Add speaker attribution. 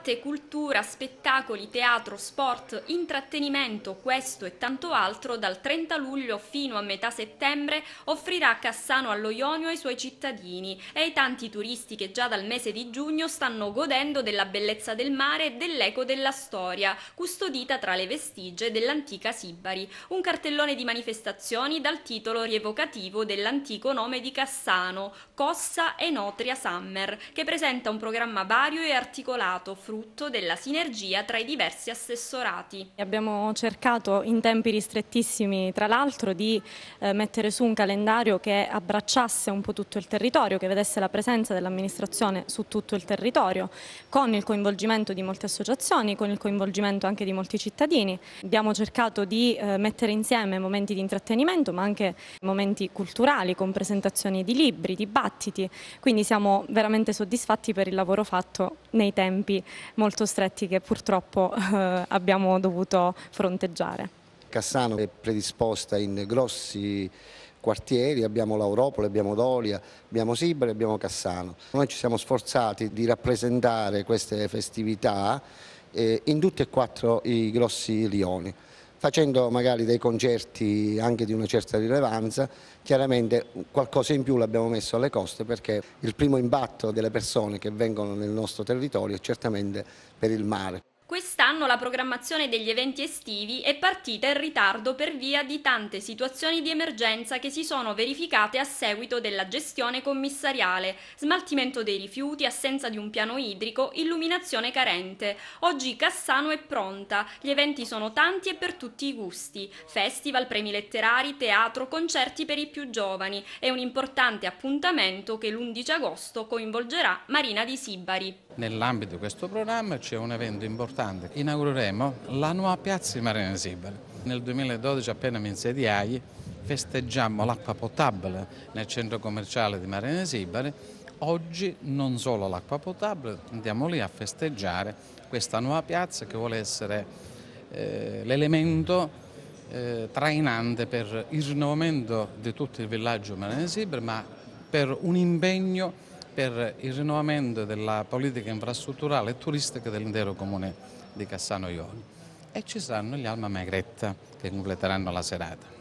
Speaker 1: arte, cultura, spettacoli, teatro, sport, intrattenimento, questo e tanto altro dal 30 luglio fino a metà settembre offrirà Cassano allo Ionio ai suoi cittadini e ai tanti turisti che già dal mese di giugno stanno godendo della bellezza del mare e dell'eco della storia, custodita tra le vestigie dell'antica Sibari, un cartellone di manifestazioni dal titolo rievocativo dell'antico nome di Cassano, Cossa e Notria Summer, che presenta un programma vario e articolato, frutto della sinergia tra i diversi assessorati.
Speaker 2: Abbiamo cercato in tempi ristrettissimi, tra l'altro, di eh, mettere su un calendario che abbracciasse un po' tutto il territorio, che vedesse la presenza dell'amministrazione su tutto il territorio, con il coinvolgimento di molte associazioni, con il coinvolgimento anche di molti cittadini. Abbiamo cercato di eh, mettere insieme momenti di intrattenimento, ma anche momenti culturali, con presentazioni di libri, dibattiti, quindi siamo veramente soddisfatti per il lavoro fatto nei tempi molto stretti che purtroppo eh, abbiamo dovuto fronteggiare.
Speaker 3: Cassano è predisposta in grossi quartieri, abbiamo Lauropole, abbiamo Dolia, abbiamo Sibere, abbiamo Cassano. Noi ci siamo sforzati di rappresentare queste festività eh, in tutti e quattro i grossi lioni facendo magari dei concerti anche di una certa rilevanza, chiaramente qualcosa in più l'abbiamo messo alle coste perché il primo impatto delle persone che vengono nel nostro territorio è certamente per il mare.
Speaker 1: Quest'anno la programmazione degli eventi estivi è partita in ritardo per via di tante situazioni di emergenza che si sono verificate a seguito della gestione commissariale, smaltimento dei rifiuti, assenza di un piano idrico, illuminazione carente. Oggi Cassano è pronta, gli eventi sono tanti e per tutti i gusti, festival, premi letterari, teatro, concerti per i più giovani e un importante appuntamento che l'11 agosto coinvolgerà Marina di Sibari.
Speaker 4: Nell'ambito di questo programma c'è un evento importante. Inaugureremo la nuova piazza di Marina Sibel. Nel 2012, appena mi insediai, festeggiamo l'acqua potabile nel centro commerciale di Marina Sibel. Oggi non solo l'acqua potabile, andiamo lì a festeggiare questa nuova piazza che vuole essere eh, l'elemento eh, trainante per il rinnovamento di tutto il villaggio Marina Sibel, ma per un impegno per il rinnovamento della politica infrastrutturale e turistica dell'intero comune di Cassano Ioni. E ci saranno gli Alma Magretta che completeranno la serata.